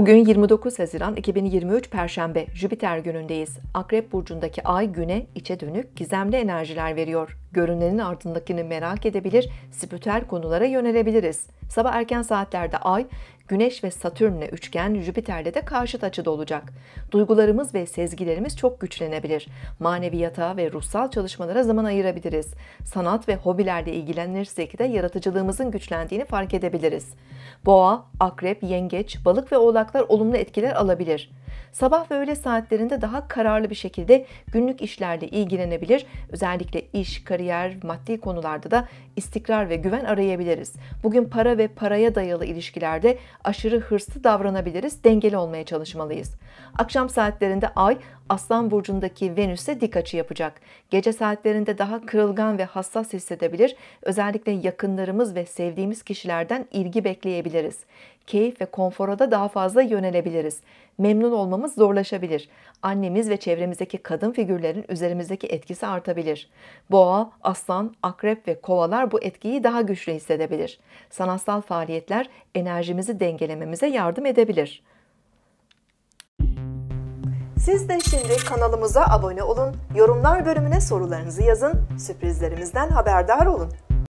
Bugün 29 Haziran 2023 Perşembe Jüpiter günündeyiz. Akrep burcundaki ay güne içe dönük gizemli enerjiler veriyor. Görünenin ardındakini merak edebilir, spiritüel konulara yönelebiliriz. Sabah erken saatlerde ay Güneş ve Satürn'le üçgen Jüpiter'de de karşıt açıda olacak. Duygularımız ve sezgilerimiz çok güçlenebilir. Maneviyata ve ruhsal çalışmalara zaman ayırabiliriz. Sanat ve hobilerle ilgilenirsek de yaratıcılığımızın güçlendiğini fark edebiliriz. Boğa, akrep, yengeç, balık ve oğlaklar olumlu etkiler alabilir. Sabah ve öğle saatlerinde daha kararlı bir şekilde günlük işlerle ilgilenebilir. Özellikle iş, kariyer, maddi konularda da istikrar ve güven arayabiliriz. Bugün para ve paraya dayalı ilişkilerde aşırı hırslı davranabiliriz. Dengeli olmaya çalışmalıyız. Akşam saatlerinde ay Aslan burcundaki Venüs'e dik açı yapacak. Gece saatlerinde daha kırılgan ve hassas hissedebilir. Özellikle yakınlarımız ve sevdiğimiz kişilerden ilgi bekleyebiliriz. Keyif ve konfora da daha fazla yönelebiliriz. Memnun olmamız zorlaşabilir. Annemiz ve çevremizdeki kadın figürlerin üzerimizdeki etkisi artabilir. Boğa, aslan, akrep ve kovalar bu etkiyi daha güçlü hissedebilir. Sanatsal faaliyetler enerjimizi dengelememize yardım edebilir. Siz de şimdi kanalımıza abone olun, yorumlar bölümüne sorularınızı yazın, sürprizlerimizden haberdar olun.